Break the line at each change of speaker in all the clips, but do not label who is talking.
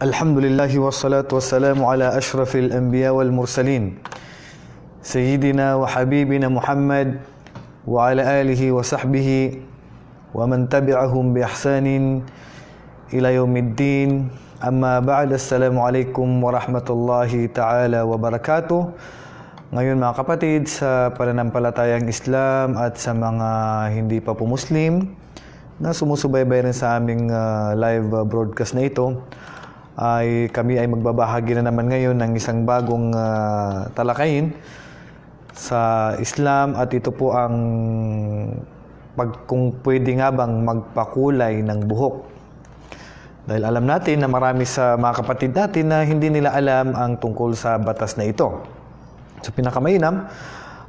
الحمد لله والصلاة والسلام على أشرف الأنبياء والمرسلين سيدنا وحبيبنا محمد وعلى آله وصحبه ومن تبعهم بإحسان إلى يوم الدين أما بعد السلام عليكم warahmatullahi taala wabarakatuh Ngayon mga kapatid, sa pananampalatayang Islam at sa mga hindi pa po Muslim na sumusubaybay rin sa aming uh, live uh, broadcast na ito, ay kami ay magbabahagi na naman ngayon ng isang bagong uh, talakayin sa Islam at ito po ang pag kung pwede nga bang magpakulay ng buhok. Dahil alam natin na marami sa mga kapatid natin na hindi nila alam ang tungkol sa batas na ito. So pinakamainam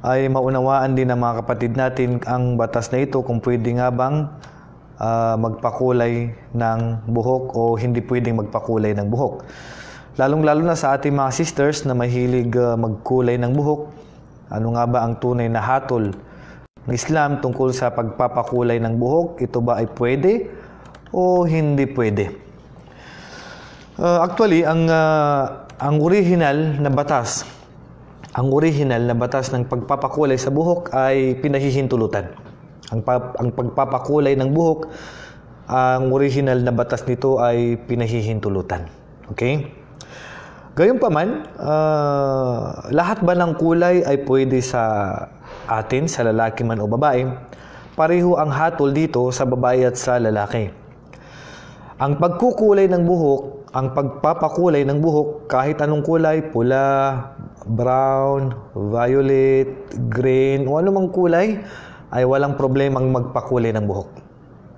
ay maunawaan din ng mga kapatid natin ang batas na ito kung pwede nga bang uh, magpakulay ng buhok o hindi pwedeng magpakulay ng buhok. Lalong-lalo na sa ating mga sisters na mahilig uh, magkulay ng buhok, ano nga ba ang tunay na hatol ng Islam tungkol sa pagpapakulay ng buhok? Ito ba ay pwede o hindi pwede? Uh, actually, ang uh, ang original na batas, ang original na batas ng pagpapakulay sa buhok ay pinahihintulutan. Ang, pa, ang pagpapakulay ng buhok, ang original na batas nito ay pinahihintulutan. Okay? Gayunpaman, uh, lahat ba ng kulay ay pwede sa atin, sa lalaki man o babae? Pareho ang hatol dito sa babae at sa lalaki. Ang pagkukulay ng buhok, ang pagpapakulay ng buhok, kahit anong kulay, pula, brown, violet, green, o anumang kulay, ay walang problemang magpakuli ng buhok.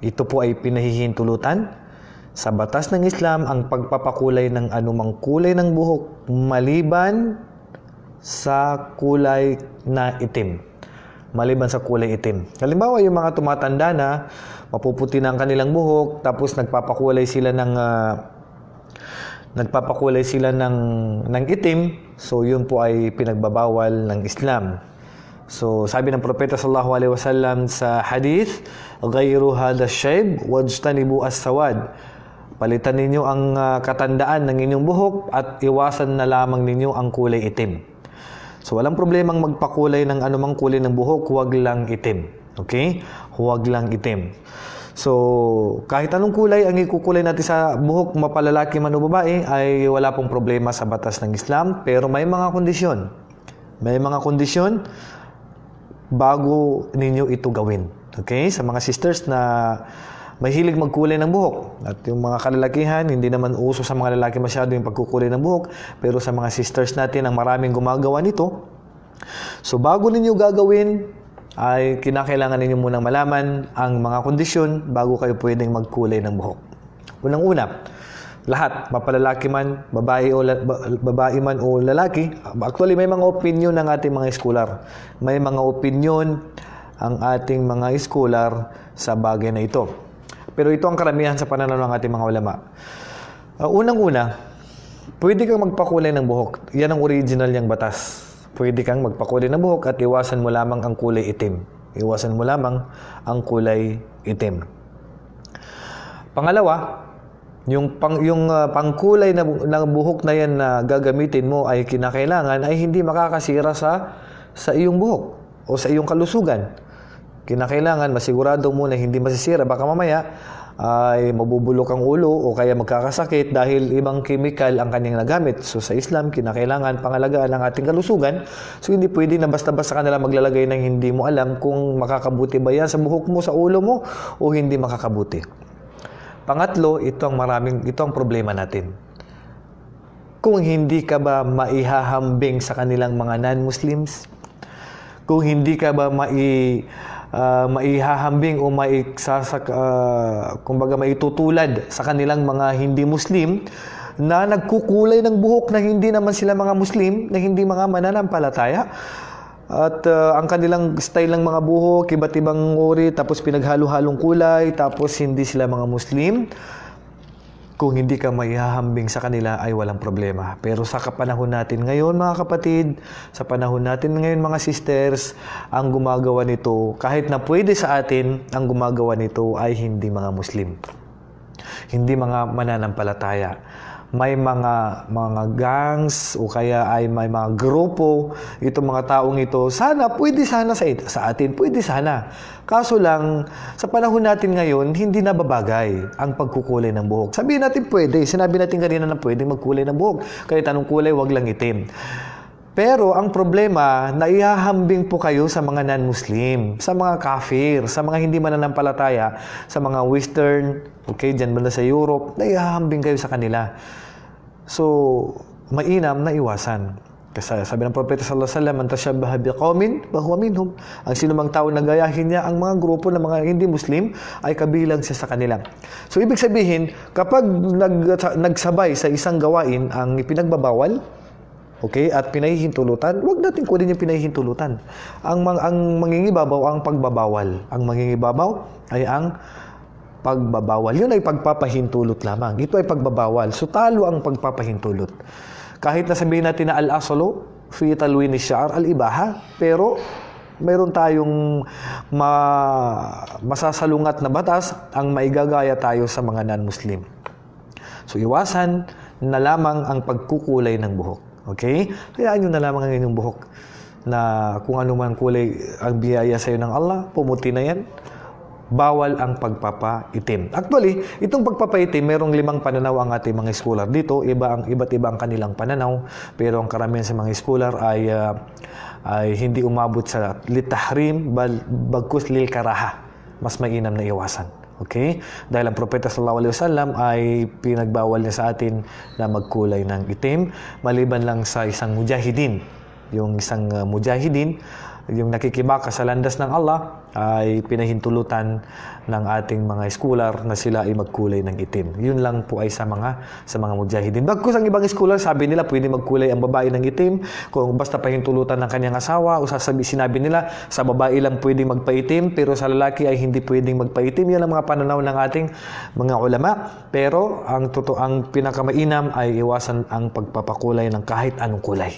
Ito po ay pinahihintulutan sa batas ng Islam ang pagpapakulay ng anumang kulay ng buhok maliban sa kulay na itim. Maliban sa kulay itim. Halimbawa, yung mga tumatanda na mapuputi na ang kanilang buhok tapos nagpapakulay sila ng uh, nagpapakulay sila ng ng itim, so yun po ay pinagbabawal ng Islam. So sabi ng propeta sallallahu alaihi wasallam sa hadith, "Ghayru hadha shayb wajtanibu as-sawad." Palitan ninyo ang uh, katandaan ng inyong buhok at iwasan na lamang ninyo ang kulay itim. So walang problemang magpakulay ng anumang kulay ng buhok, huwag lang itim. Okay? Huwag lang itim. So, kahit anong kulay ang ikukulay natin sa buhok, mapalalaki man o babae, ay wala pong problema sa batas ng Islam. Pero may mga kondisyon. May mga kondisyon bago ninyo ito gawin. Okay? Sa mga sisters na mahilig magkulay ng buhok. At yung mga kalalakihan, hindi naman uso sa mga lalaki masyado yung pagkukulay ng buhok. Pero sa mga sisters natin, ang maraming gumagawa nito. So bago ninyo gagawin, ay kinakailangan ninyo munang malaman ang mga kondisyon bago kayo pwedeng magkulay ng buhok. Unang-una, lahat, mapalalaki man, babae o babae man o lalaki. Actually, may mga opinion ng ating mga scholar. May mga opinion ang ating mga scholar sa bagay na ito. Pero ito ang karamihan sa pananaw ng ating mga ulama. Uh, unang-una, pwede kang magpakulay ng buhok. Yan ang original niyang batas. Pwede kang magpakulay ng buhok at iwasan mo lamang ang kulay itim. Iwasan mo lamang ang kulay itim. Pangalawa, yung pang yung uh, pangkulay na ng buhok na yan na gagamitin mo ay kinakailangan ay hindi makakasira sa sa iyong buhok o sa iyong kalusugan. Kinakailangan masigurado mo na hindi masisira baka mamaya ay mabubulok ang ulo o kaya magkakasakit dahil ibang chemical ang kanyang nagamit. So sa Islam, kinakailangan pangalagaan ang ating kalusugan. So hindi pwede na basta-basta ka nila maglalagay ng hindi mo alam kung makakabuti ba yan sa buhok mo, sa ulo mo o hindi makakabuti. Pangatlo, ito ang maraming ito ang problema natin. Kung hindi ka ba maihahambing sa kanilang mga non-Muslims, kung hindi ka ba mai uh, maihahambing o mai uh, ah, kumbaga maitutulad sa kanilang mga hindi Muslim na nagkukulay ng buhok na hindi naman sila mga Muslim, na hindi mga mananampalataya, at uh, ang kanilang style ng mga buhok, iba't ibang uri, tapos pinaghalo-halong kulay, tapos hindi sila mga Muslim. Kung hindi ka maihahambing sa kanila ay walang problema. Pero sa kapanahon natin ngayon mga kapatid, sa panahon natin ngayon mga sisters, ang gumagawa nito, kahit na pwede sa atin, ang gumagawa nito ay hindi mga Muslim. Hindi mga mananampalataya may mga mga gangs o kaya ay may mga grupo itong mga taong ito sana pwede sana sa, sa atin pwede sana kaso lang sa panahon natin ngayon hindi na babagay ang pagkukulay ng buhok sabihin natin pwede sinabi natin kanina na pwede magkulay ng buhok kahit anong kulay wag lang itim pero ang problema, naihahambing po kayo sa mga non-Muslim, sa mga kafir, sa mga hindi mananampalataya, sa mga Western, okay, dyan banda sa Europe, naihahambing kayo sa kanila. So, mainam na iwasan. Kasi sabi ng Propeta sallallahu alaihi wasallam, "Antashabbaha biqaumin wa huwa minhum." Ang sinumang tao na gayahin niya ang mga grupo ng mga hindi Muslim ay kabilang siya sa kanila. So ibig sabihin, kapag nag, nagsabay sa isang gawain ang ipinagbabawal, Okay? At pinahihintulutan, wag natin kunin yung pinahihintulutan. Ang, mang, ang mangingibabaw ang pagbabawal. Ang mangingibabaw ay ang pagbabawal. Yun ay pagpapahintulot lamang. Ito ay pagbabawal. So talo ang pagpapahintulot. Kahit na sabihin natin na al-asalo, fi talwin syar al-ibaha, pero mayroon tayong ma, masasalungat na batas ang maigagaya tayo sa mga non-Muslim. So iwasan na lamang ang pagkukulay ng buhok. Okay? Hayaan nyo na lamang ang inyong buhok na kung ano man kulay ang biyaya sa iyo ng Allah, pumuti na yan. Bawal ang pagpapaitim. Actually, itong pagpapaitim, mayroong limang pananaw ang ating mga scholar dito. Iba ang, iba't iba ang kanilang pananaw. Pero ang karamihan sa mga scholar ay, uh, ay hindi umabot sa litahrim, bal, bagkus lil karaha mas mainam na iwasan. Okay? Dahil ang propeta sallallahu alaihi wasallam ay pinagbawal niya sa atin na magkulay ng itim maliban lang sa isang mujahidin. Yung isang uh, mujahidin yung nakikibaka sa landas ng Allah ay pinahintulutan ng ating mga scholar na sila ay magkulay ng itim. Yun lang po ay sa mga sa mga mujahidin. Bagkus ang ibang scholar, sabi nila pwede magkulay ang babae ng itim kung basta pahintulutan ng kanyang asawa o sasabi, sinabi nila sa babae lang pwedeng magpaitim pero sa lalaki ay hindi pwedeng magpaitim. Yan ang mga pananaw ng ating mga ulama. Pero ang totoo ang pinakamainam ay iwasan ang pagpapakulay ng kahit anong kulay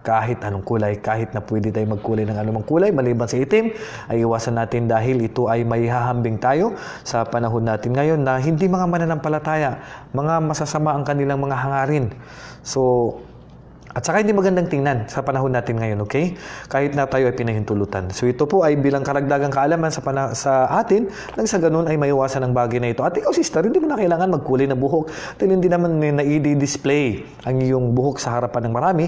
kahit anong kulay, kahit na pwede tayo magkulay ng anumang kulay, maliban sa itim, ay iwasan natin dahil ito ay may hahambing tayo sa panahon natin ngayon na hindi mga mananampalataya, mga masasama ang kanilang mga hangarin. So, at saka hindi magandang tingnan sa panahon natin ngayon, okay? Kahit na tayo ay pinahintulutan. So ito po ay bilang karagdagang kaalaman sa, pana- sa atin, nang sa ganun ay maiwasan ang bagay na ito. At ikaw, sister, hindi mo na kailangan magkulay na buhok. Dahil hindi naman na i-display ang iyong buhok sa harapan ng marami,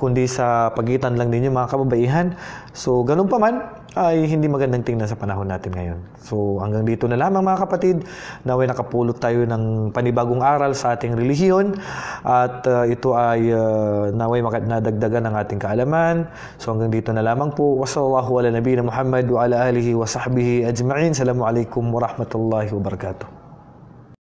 kundi sa pagitan lang ninyo mga kababaihan. So ganun pa man, ay hindi magandang tingnan sa panahon natin ngayon. So hanggang dito na lamang mga kapatid, naway nakapulot tayo ng panibagong aral sa ating relihiyon at uh, ito ay uh, naway nadagdagan ng ating kaalaman. So hanggang dito na lamang po. Wasallahu ala nabiyina Muhammad wa ala alihi wa sahbihi ajma'in. wa rahmatullahi wa wabarakatuh.